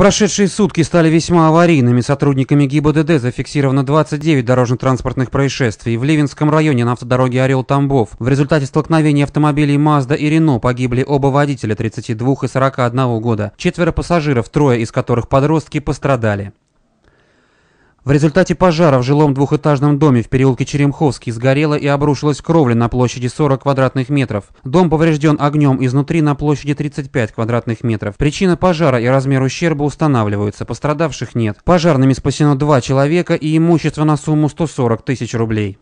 Прошедшие сутки стали весьма аварийными. Сотрудниками ГИБДД зафиксировано 29 дорожно-транспортных происшествий. В Ливенском районе на автодороге Орел-Тамбов в результате столкновения автомобилей Mazda и Рено погибли оба водителя 32 и 41 года. Четверо пассажиров, трое из которых подростки, пострадали. В результате пожара в жилом двухэтажном доме в переулке Черемховский сгорела и обрушилась кровля на площади 40 квадратных метров. Дом поврежден огнем изнутри на площади 35 квадратных метров. Причина пожара и размер ущерба устанавливаются, пострадавших нет. Пожарными спасено два человека и имущество на сумму 140 тысяч рублей.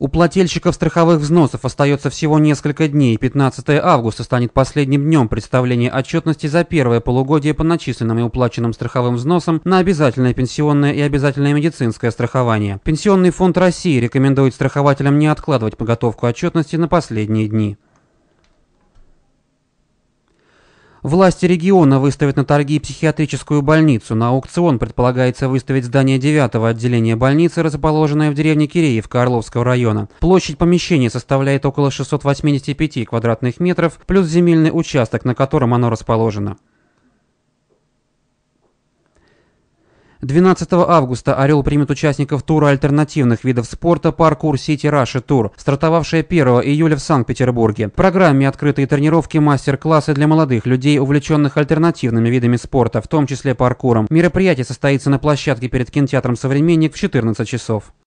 У плательщиков страховых взносов остается всего несколько дней, 15 августа станет последним днем представления отчетности за первое полугодие по начисленным и уплаченным страховым взносам на обязательное пенсионное и обязательное медицинское страхование. Пенсионный фонд России рекомендует страхователям не откладывать подготовку отчетности на последние дни. Власти региона выставят на торги психиатрическую больницу. На аукцион предполагается выставить здание 9 отделения больницы, расположенное в деревне Киреев Карловского района. Площадь помещения составляет около 685 квадратных метров, плюс земельный участок, на котором оно расположено. 12 августа «Орел» примет участников тура альтернативных видов спорта «Паркур Сити Раши Тур», стартовавшая 1 июля в Санкт-Петербурге. В программе открытые тренировки, мастер-классы для молодых людей, увлеченных альтернативными видами спорта, в том числе паркуром. Мероприятие состоится на площадке перед кинотеатром «Современник» в 14 часов.